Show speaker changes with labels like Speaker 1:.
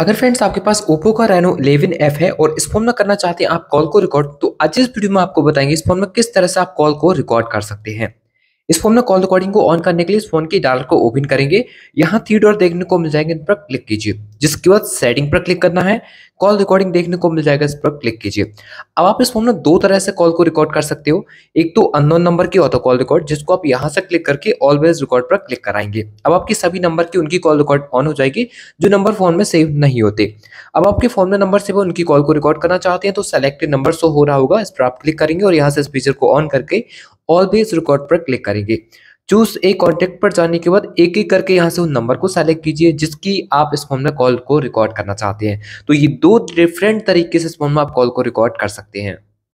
Speaker 1: अगर फ्रेंड्स आपके पास ओप्पो का रेनो इलेवन एफ है और इस फोन में करना चाहते हैं आप कॉल को रिकॉर्ड तो आज इस वीडियो में आपको बताएंगे इस फोन में किस तरह से आप कॉल को रिकॉर्ड कर सकते हैं इस फोन में कॉल रिकॉर्डिंग को ऑन करने के लिए इस फोन के डायलर को ओपन करेंगे यहाँ थ्री डॉट देखने को मिल जाएंगे इन पर क्लिक कीजिए जिसके बाद सेटिंग पर क्लिक करना है कॉल रिकॉर्डिंग देखने को मिल जाएगा इस पर क्लिक कीजिए अब आप इस फॉर्म में दो तरह से कॉल को रिकॉर्ड कर सकते हो एक तो अननोन नंबर की ऑटो कॉल रिकॉर्ड जिसको आप यहाँ से क्लिक करके ऑलवेज रिकॉर्ड पर क्लिक कराएंगे अब आपकी सभी नंबर की उनकी कॉल रिकॉर्ड ऑन हो जाएगी जो नंबर फोन में सेव नहीं होते अब आपके फोन में नंबर से वो उनकी कॉल को रिकॉर्ड करना चाहते हैं तो सेलेक्टेड नंबर शो हो रहा होगा इस पर आप क्लिक करेंगे और यहाँ से इस फीचर को ऑन करके ऑलवेज रिकॉर्ड पर क्लिक करेंगे चूज ए कॉन्टेक्ट पर जाने के बाद एक एक करके यहाँ से उस नंबर को सेलेक्ट कीजिए जिसकी आप इस फॉर्म में कॉल को रिकॉर्ड करना चाहते हैं तो ये दो डिफरेंट तरीके से इस फॉर्म में आप कॉल को रिकॉर्ड कर सकते हैं